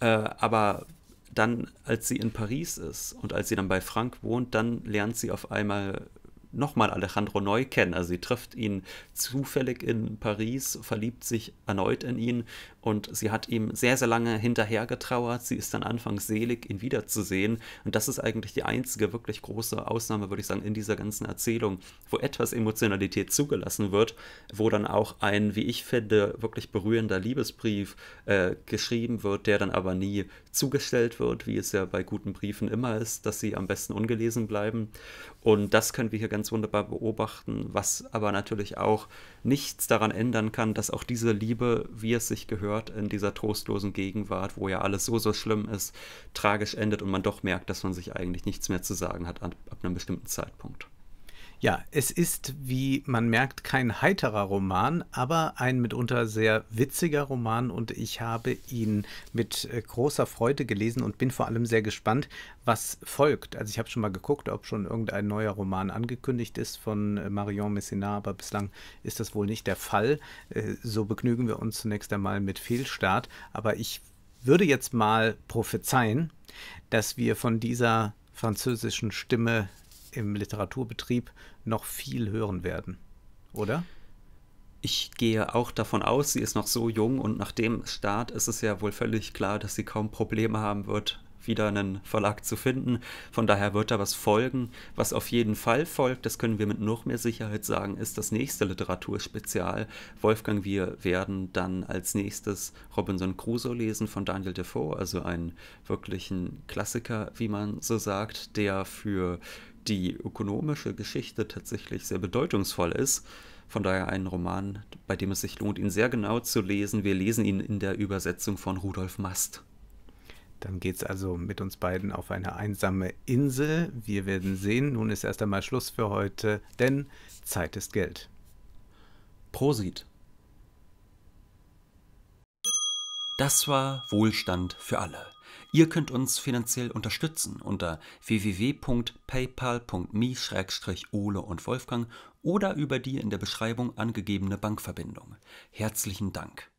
Äh, aber dann, als sie in Paris ist und als sie dann bei Frank wohnt, dann lernt sie auf einmal nochmal Alejandro neu kennen. Also sie trifft ihn zufällig in Paris, verliebt sich erneut in ihn und sie hat ihm sehr, sehr lange hinterher getrauert. Sie ist dann anfangs selig, ihn wiederzusehen. Und das ist eigentlich die einzige wirklich große Ausnahme, würde ich sagen, in dieser ganzen Erzählung, wo etwas Emotionalität zugelassen wird, wo dann auch ein, wie ich finde, wirklich berührender Liebesbrief äh, geschrieben wird, der dann aber nie zugestellt wird, wie es ja bei guten Briefen immer ist, dass sie am besten ungelesen bleiben. Und das können wir hier ganz wunderbar beobachten, was aber natürlich auch nichts daran ändern kann, dass auch diese Liebe, wie es sich gehört, hört in dieser trostlosen Gegenwart, wo ja alles so, so schlimm ist, tragisch endet und man doch merkt, dass man sich eigentlich nichts mehr zu sagen hat ab, ab einem bestimmten Zeitpunkt. Ja, es ist, wie man merkt, kein heiterer Roman, aber ein mitunter sehr witziger Roman und ich habe ihn mit äh, großer Freude gelesen und bin vor allem sehr gespannt, was folgt. Also ich habe schon mal geguckt, ob schon irgendein neuer Roman angekündigt ist von äh, Marion Messina, aber bislang ist das wohl nicht der Fall. Äh, so begnügen wir uns zunächst einmal mit Fehlstart, aber ich würde jetzt mal prophezeien, dass wir von dieser französischen Stimme im Literaturbetrieb noch viel hören werden, oder? Ich gehe auch davon aus, sie ist noch so jung und nach dem Start ist es ja wohl völlig klar, dass sie kaum Probleme haben wird, wieder einen Verlag zu finden. Von daher wird da was folgen. Was auf jeden Fall folgt, das können wir mit noch mehr Sicherheit sagen, ist das nächste Literaturspezial. Wolfgang, wir werden dann als nächstes Robinson Crusoe lesen von Daniel Defoe, also einen wirklichen Klassiker, wie man so sagt, der für die ökonomische Geschichte tatsächlich sehr bedeutungsvoll ist. Von daher ein Roman, bei dem es sich lohnt, ihn sehr genau zu lesen. Wir lesen ihn in der Übersetzung von Rudolf Mast. Dann geht es also mit uns beiden auf eine einsame Insel. Wir werden sehen. Nun ist erst einmal Schluss für heute, denn Zeit ist Geld. Prosit. Das war Wohlstand für alle. Ihr könnt uns finanziell unterstützen unter www.paypal.me-ole und Wolfgang oder über die in der Beschreibung angegebene Bankverbindung. Herzlichen Dank.